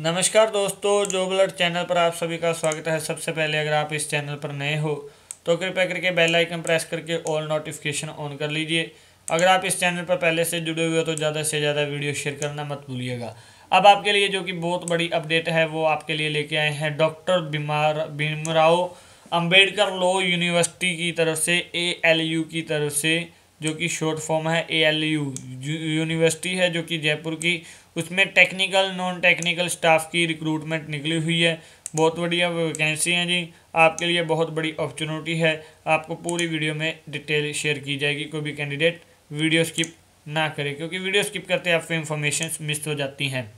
नमस्कार दोस्तों जो ब्लड चैनल पर आप सभी का स्वागत है सबसे पहले अगर आप इस चैनल पर नए हो तो कृपया करके बेल आइकन प्रेस करके ऑल नोटिफिकेशन ऑन कर लीजिए अगर आप इस चैनल पर पहले से जुड़े हुए हो तो ज़्यादा से ज़्यादा वीडियो शेयर करना मत भूलिएगा अब आपके लिए जो कि बहुत बड़ी अपडेट है वो आपके लिए लेके आए हैं डॉक्टर बीमार भीमराव अम्बेडकर लॉ यूनिवर्सिटी की तरफ से ए की तरफ से जो कि शॉर्ट फॉर्म है ए एल यू यूनिवर्सिटी है जो कि जयपुर की उसमें टेक्निकल नॉन टेक्निकल स्टाफ की रिक्रूटमेंट निकली हुई है बहुत बढ़िया वैकेंसी हैं जी आपके लिए बहुत बड़ी अपॉर्चुनिटी है आपको पूरी वीडियो में डिटेल शेयर की जाएगी कोई भी कैंडिडेट वीडियो स्किप ना करें क्योंकि वीडियो स्किप करते आपको इन्फॉर्मेशन मिस हो जाती हैं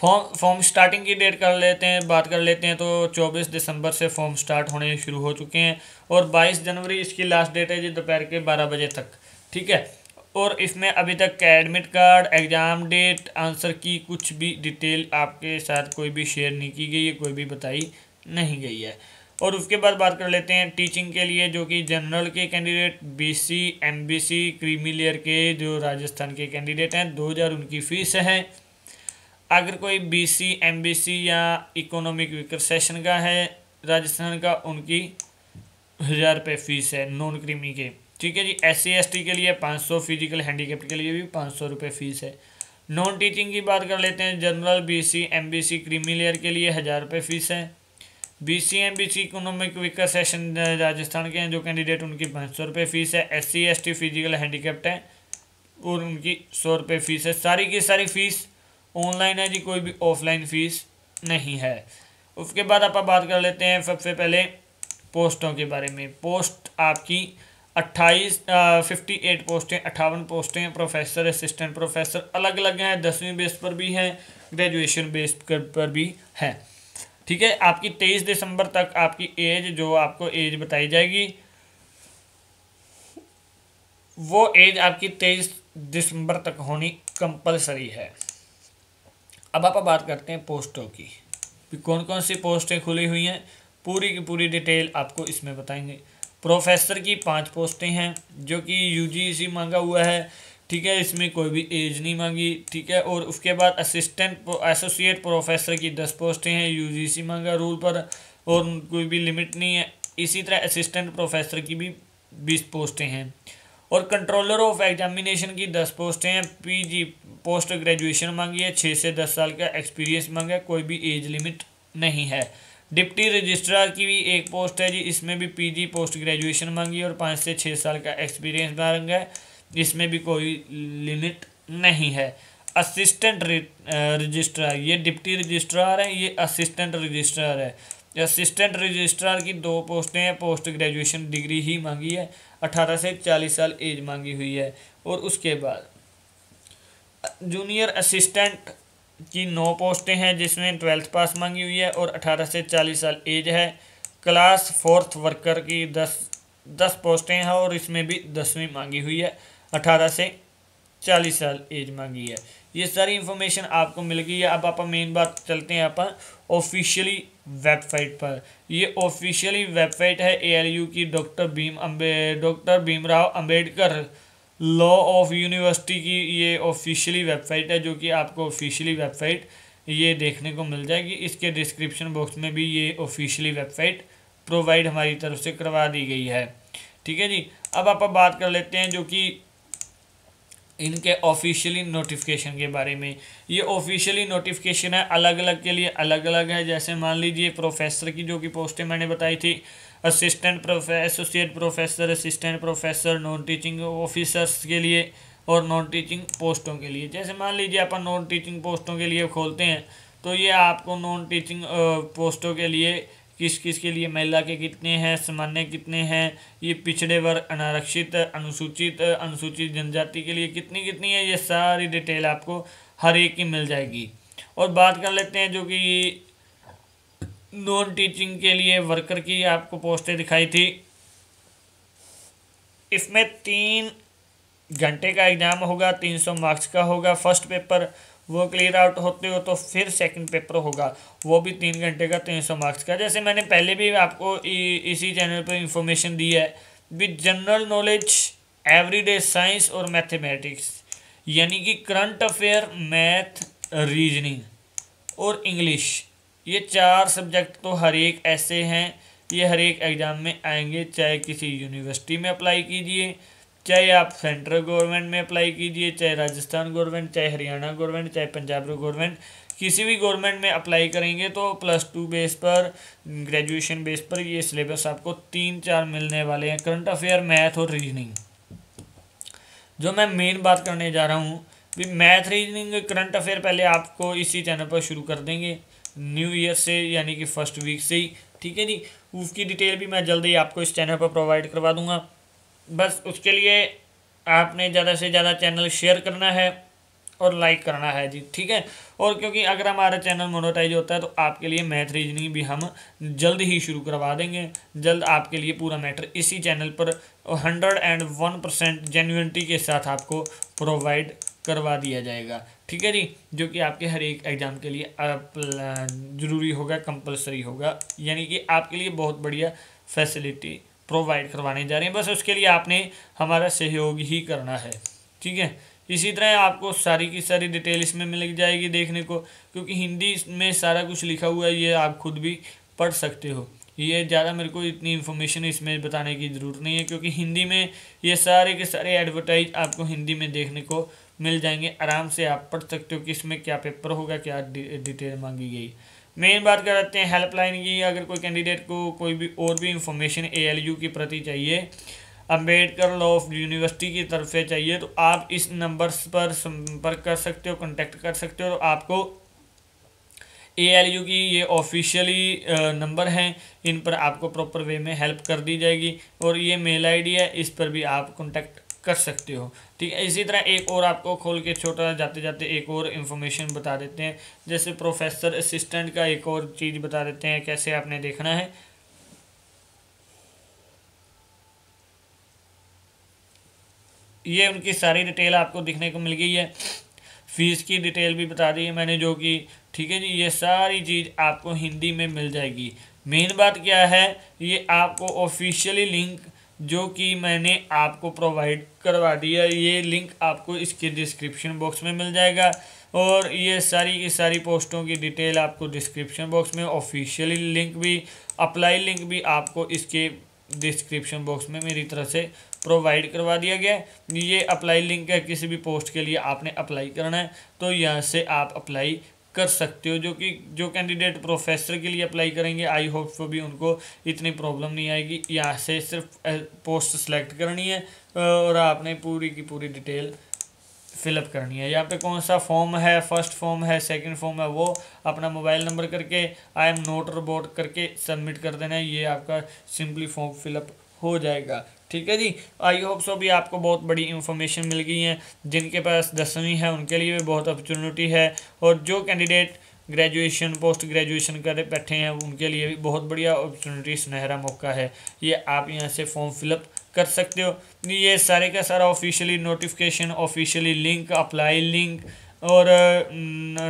फॉर्म फॉर्म स्टार्टिंग की डेट कर लेते हैं बात कर लेते हैं तो 24 दिसंबर से फॉर्म स्टार्ट होने शुरू हो चुके हैं और 22 जनवरी इसकी लास्ट डेट है जी दोपहर के 12 बजे तक ठीक है और इसमें अभी तक admit card exam date answer key कुछ भी डिटेल आपके साथ कोई भी शेयर नहीं की गई है कोई भी बताई नहीं गई है और उसके बाद बात कर लेते हैं टीचिंग के लिए जो कि जनरल के candidate BC MBC creamy layer के जो राजस्थान के कैंडिडेट हैं दो हज़ार उनकी फ़ीस है अगर कोई बीसी एमबीसी या इकोनॉमिक वीकर सेशन का है राजस्थान का उनकी हज़ार रुपये फ़ीस है नॉन क्रीमी के ठीक है जी एस सी के लिए पाँच सौ फिजिकल हैंडीकेप के लिए भी पाँच सौ रुपये फ़ीस है नॉन टीचिंग की बात कर लेते हैं general BC MBC creamy layer के लिए हज़ार रुपये फ़ीस है BC MBC economic weaker section Rajasthan के हैं जो कैंडिडेट उनकी पाँच सौ रुपये फ़ीस है एस सी फिजिकल हैंडीकेप्ट है और उनकी सौ रुपये फ़ीस है सारी की सारी फ़ीस ऑनलाइन है जी कोई भी ऑफलाइन फीस नहीं है उसके बाद आप बात कर लेते हैं सबसे पहले पोस्टों के बारे में पोस्ट आपकी अट्ठाईस फिफ्टी एट पोस्टें अट्ठावन पोस्टें प्रोफेसर असिस्टेंट प्रोफेसर अलग अलग हैं दसवीं बेस पर भी हैं ग्रेजुएशन बेस पर भी हैं ठीक है आपकी तेईस दिसंबर तक आपकी एज जो आपको एज बताई जाएगी वो एज आपकी तेईस दिसंबर तक होनी कंपलसरी है अब आप बात करते हैं पोस्टों की भी कौन कौन सी पोस्टें खुली हुई हैं पूरी की पूरी डिटेल आपको इसमें बताएंगे प्रोफेसर की पांच पोस्टें हैं जो कि यूजीसी e मांगा हुआ है ठीक है इसमें कोई भी एज नहीं मांगी ठीक है और उसके बाद असिस्टेंट एसोसिएट प्रोफेसर की दस पोस्टें हैं यूजीसी e मांगा रूल पर और कोई भी लिमिट नहीं है इसी तरह असिस्टेंट प्रोफेसर की भी बीस पोस्टें हैं और कंट्रोलर ऑफ एग्जामिनेशन की दस पोस्टें हैं पीजी पोस्ट ग्रेजुएशन मांगी है छः से दस साल का एक्सपीरियंस मांगा है कोई भी एज लिमिट नहीं है डिप्टी रजिस्ट्रार की भी एक पोस्ट है जी इसमें भी पीजी पोस्ट ग्रेजुएशन मांगी है और पाँच से छः साल का एक्सपीरियंस मांगा है इसमें भी कोई लिमिट नहीं है असिस्टेंट रजिस्ट्रार ये डिप्टी रजिस्ट्रार है ये असिस्टेंट रजिस्ट्रार है असिस्टेंट रजिस्ट्रार की दो पोस्टें हैं पोस्ट ग्रेजुएशन डिग्री ही मांगी है अठारह से चालीस साल एज मांगी हुई है और उसके बाद जूनियर असिस्टेंट की नौ पोस्टें हैं जिसमें ट्वेल्थ पास मांगी हुई है और अठारह से चालीस साल एज है क्लास फोर्थ वर्कर की दस दस पोस्टें हैं और इसमें भी दसवीं मांगी हुई है अठारह से चालीस साल एज मांगी है ये सारी इन्फॉर्मेशन आपको मिल गई है अब आप मेन बात चलते हैं आप ऑफिशियली वेबसाइट पर ये ऑफिशियली वेबसाइट है एएलयू की doctor Bhim Ambe doctor Bhimrao Ambedkar law of university की ये ऑफिशियली वेबसाइट है जो कि आपको ऑफिशियली वेबसाइट ये देखने को मिल जाएगी इसके डिस्क्रिप्शन बॉक्स में भी ये ऑफिशियली वेबसाइट प्रोवाइड हमारी तरफ से करवा दी गई है ठीक है जी अब आप बात कर लेते हैं जो कि इनके ऑफिशियली नोटिफिकेशन के बारे में ये ऑफिशियली नोटिफिकेशन है अलग अलग के लिए अलग अलग है जैसे मान लीजिए प्रोफेसर की जो कि पोस्टें मैंने बताई थी assistant prof associate professor assistant professor non teaching officers के लिए और नॉन टीचिंग पोस्टों के लिए जैसे मान लीजिए अपन नॉन टीचिंग पोस्टों के लिए खोलते हैं तो ये आपको नॉन टीचिंग पोस्टों के लिए किस किस के लिए महिला के कितने हैं सामान्य कितने हैं ये पिछड़े वर्ग अनारक्षित अनुसूचित अनुसूचित जनजाति के लिए कितनी कितनी है ये सारी डिटेल आपको हर एक की मिल जाएगी और बात कर लेते हैं जो कि नॉन टीचिंग के लिए वर्कर की आपको पोस्टें दिखाई थी इसमें तीन घंटे का एग्ज़ाम होगा तीन सौ मार्क्स का होगा फर्स्ट पेपर वो क्लियर आउट होते हो तो फिर सेकंड पेपर होगा वो भी तीन घंटे का तीन सौ मार्क्स का जैसे मैंने पहले भी आपको इसी चैनल पर इंफॉर्मेशन दी है with general knowledge everyday science और मैथमेटिक्स यानी कि करंट अफेयर मैथ रीजनिंग और इंग्लिश ये चार सब्जेक्ट तो हर एक ऐसे हैं ये हर एक एग्ज़ाम में आएंगे चाहे किसी यूनिवर्सिटी में अप्लाई कीजिए चाहे आप सेंट्रल गवर्नमेंट में अप्लाई कीजिए चाहे राजस्थान गवर्नमेंट चाहे हरियाणा गवर्नमेंट चाहे पंजाब गवर्नमेंट किसी भी गवर्नमेंट में अप्लाई करेंगे तो प्लस टू बेस पर ग्रेजुएशन बेस पर ये सिलेबस आपको तीन चार मिलने वाले हैं करंट अफेयर मैथ और रीजनिंग जो मैं मेन बात करने जा रहा हूँ भी मैथ रीजनिंग करंट अफेयर पहले आपको इसी चैनल पर शुरू कर देंगे न्यू ईयर से यानी कि फर्स्ट वीक से ही ठीक है जी उसकी डिटेल भी मैं जल्दी आपको इस चैनल पर प्रोवाइड करवा दूंगा बस उसके लिए आपने ज़्यादा से ज़्यादा चैनल शेयर करना है और लाइक करना है जी ठीक है और क्योंकि अगर हमारा चैनल मोनोटाइज होता है तो आपके लिए मैथ रीजनिंग भी हम जल्द ही शुरू करवा देंगे जल्द आपके लिए पूरा मैटर इसी चैनल पर hundred and one percent genuinity के साथ आपको प्रोवाइड करवा दिया जाएगा ठीक है जी जो कि आपके हर एक एग्ज़ाम के लिए ज़रूरी होगा कंपलसरी होगा यानी कि आपके लिए बहुत बढ़िया फैसिलिटी प्रोवाइड करवाने जा रहे हैं बस उसके लिए आपने हमारा सहयोग ही करना है ठीक है इसी तरह आपको सारी की सारी डिटेल इसमें मिल जाएगी देखने को क्योंकि हिंदी में सारा कुछ लिखा हुआ है ये आप खुद भी पढ़ सकते हो ये ज़्यादा मेरे को इतनी इन्फॉर्मेशन इसमें बताने की ज़रूरत नहीं है क्योंकि हिंदी में ये सारे के सारे एडवर्टाइज आपको हिंदी में देखने को मिल जाएंगे आराम से आप पढ़ सकते हो कि इसमें क्या पेपर होगा क्या डिटेल मांगी गई मेन बात कर करते हैं हेल्पलाइन की अगर कोई कैंडिडेट को कोई भी और भी इंफॉर्मेशन एएलयू के प्रति चाहिए अम्बेडकर लॉ ऑफ यूनिवर्सिटी की तरफ से चाहिए तो आप इस नंबर पर संपर्क कर सकते हो कॉन्टेक्ट कर सकते हो और आपको ए की ये ऑफिशियली नंबर हैं इन पर आपको प्रॉपर वे में हेल्प कर दी जाएगी और ये मेल आईडी है इस पर भी आप कॉन्टैक्ट कर सकते हो ठीक है इसी तरह एक और आपको खोल के छोटा जाते जाते एक और इन्फॉर्मेशन बता देते हैं जैसे प्रोफेसर असिस्टेंट का एक और चीज़ बता देते हैं कैसे आपने देखना है ये उनकी सारी डिटेल आपको दिखने को मिल गई है फ़ीस की डिटेल भी बता दी है मैंने जो कि ठीक है जी ये सारी चीज़ आपको हिंदी में मिल जाएगी मेन बात क्या है ये आपको ऑफिशियली लिंक जो कि मैंने आपको प्रोवाइड करवा दिया ये लिंक आपको इसके डिस्क्रिप्शन बॉक्स में मिल जाएगा और ये सारी की सारी पोस्टों की डिटेल आपको डिस्क्रिप्शन बॉक्स में ऑफिशियली लिंक भी अप्लाई लिंक भी आपको इसके डिस्क्रिप्शन बॉक्स में मेरी तरफ से प्रोवाइड करवा दिया गया है ये अप्लाई लिंक है किसी भी पोस्ट के लिए आपने अप्लाई करना है तो यहाँ से आप अप्लाई कर सकते हो जो कि जो कैंडिडेट प्रोफेसर के लिए अप्लाई करेंगे आई होप सो भी उनको इतनी प्रॉब्लम नहीं आएगी यहाँ से सिर्फ पोस्ट सेलेक्ट करनी है और आपने पूरी की पूरी डिटेल फिलअप करनी है यहाँ पे कौन सा फॉर्म है फर्स्ट फॉर्म है सेकंड फॉर्म है वो अपना मोबाइल नंबर करके आई एम नोट रोबोट करके सबमिट कर देना है ये आपका सिंपली फॉर्म फिलअप हो जाएगा ठीक है जी आई होप सो भी आपको बहुत बड़ी इन्फॉर्मेशन मिल गई है जिनके पास दसवीं है उनके लिए भी बहुत अपॉर्चुनिटी है और जो कैंडिडेट ग्रेजुएशन पोस्ट ग्रेजुएशन कर बैठे हैं उनके लिए भी बहुत बढ़िया अपॉर्चुनिटी सुनहरा मौका है ये आप यहाँ से फॉर्म फिलअप कर सकते हो ये सारे का सारा officially notification officially link apply link और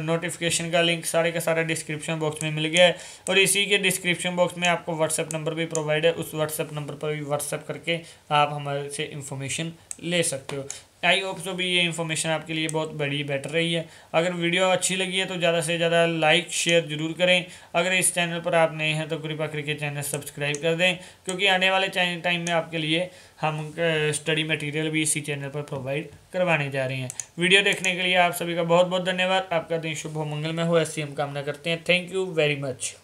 नोटिफिकेशन का लिंक सारे का सारा डिस्क्रिप्शन बॉक्स में मिल गया है और इसी के डिस्क्रिप्शन बॉक्स में आपको व्हाट्सअप नंबर भी प्रोवाइड है उस व्हाट्सअप नंबर पर भी व्हाट्सअप करके आप हमारे से इन्फॉर्मेशन ले सकते हो आई होप सो भी ये इन्फॉर्मेशन आपके लिए बहुत बड़ी बेटर रही है अगर वीडियो अच्छी लगी है तो ज़्यादा से ज़्यादा लाइक शेयर जरूर करें अगर इस चैनल पर आप नए हैं तो कृपा करके चैनल सब्सक्राइब कर दें क्योंकि आने वाले टाइम में आपके लिए हम स्टडी मटेरियल भी इसी चैनल पर प्रोवाइड करवाने जा रहे हैं वीडियो देखने के लिए आप सभी का बहुत बहुत धन्यवाद आपका दिन शुभ हो में हो ऐसी हम कामना करते हैं थैंक यू वेरी मच